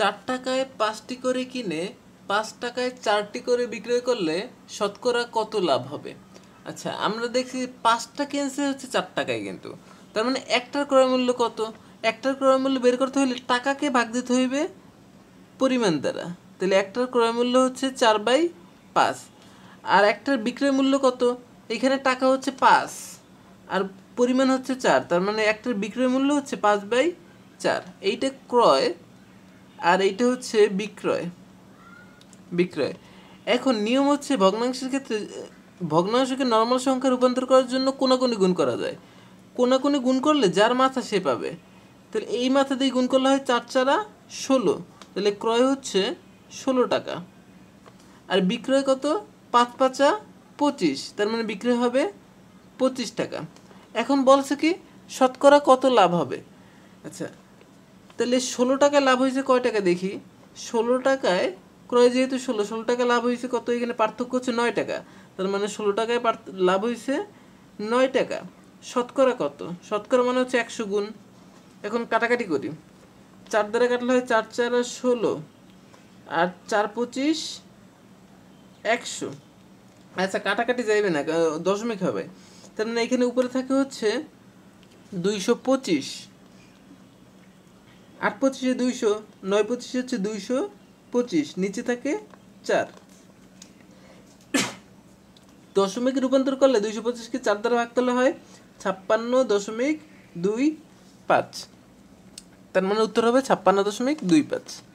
চার টাকায় পাঁচটি করে কিনে পাঁচ টাকায় চারটি করে বিক্রয় করলে শতকরা কত লাভ হবে আচ্ছা আমরা দেখছি পাঁচটা কিনছে হচ্ছে চার টাকায় কিন্তু তার মানে একটার ক্রয় মূল্য কত একটার ক্রয় মূল্য বের করতে হলে টাকাকে ভাগ দিতে হইবে পরিমাণ দ্বারা তাহলে একটার ক্রয় মূল্য হচ্ছে চার বাই পাঁচ আর একটার বিক্রয় মূল্য কত এখানে টাকা হচ্ছে পাঁচ আর পরিমাণ হচ্ছে চার তার মানে একটার বিক্রয় মূল্য হচ্ছে পাঁচ বাই চার এইটা ক্রয় আর এইটা হচ্ছে বিক্রয় বিক্রয় এখন নিয়ম হচ্ছে ভগ্নাংশের ক্ষেত্রে ভগ্নাংশকে নর্মাল সংখ্যা রূপান্তর করার জন্য কোনাকুনি গুণ করা যায় কোনাকুনি গুণ করলে যার মাথা সে পাবে তাহলে এই মাথা দিয়ে গুণ করলে হয় চার চারা ষোলো তাহলে ক্রয় হচ্ছে ষোলো টাকা আর বিক্রয় কত পাঁচ পাঁচা পঁচিশ তার মানে বিক্রয় হবে পঁচিশ টাকা এখন বলছে কি শতকরা কত লাভ হবে আচ্ছা তাহলে ষোলো টাকা লাভ হয়েছে কয় টাকা দেখি ষোলো টাকায় ক্রয় যেহেতু ষোলো ষোলো টাকা লাভ হয়েছে কত এখানে পার্থক্য হচ্ছে নয় টাকা তার মানে ষোলো টাকায় লাভ হয়েছে নয় টাকা শতকরা কত শতকরা মানে হচ্ছে একশো গুণ এখন কাটাকাটি করি চার দ্বারা কাটলে হয় চার চার আর ষোলো আর চার পঁচিশ একশো আচ্ছা কাটাকাটি যাইবে না দশমিক হবে তার মানে এখানে উপরে থাকে হচ্ছে দুইশো পঁচিশ আট পঁচিশে দুইশো নয় পঁচিশে হচ্ছে দুইশো পঁচিশ নিচে থাকে চার দশমিক রূপান্তর করলে দুইশো পঁচিশকে চার দ্বারা ভাগ করলে হয় ছাপ্পান্ন দশমিক দুই পাঁচ তার মানে উত্তর হবে ছাপ্পান্ন দশমিক দুই পাঁচ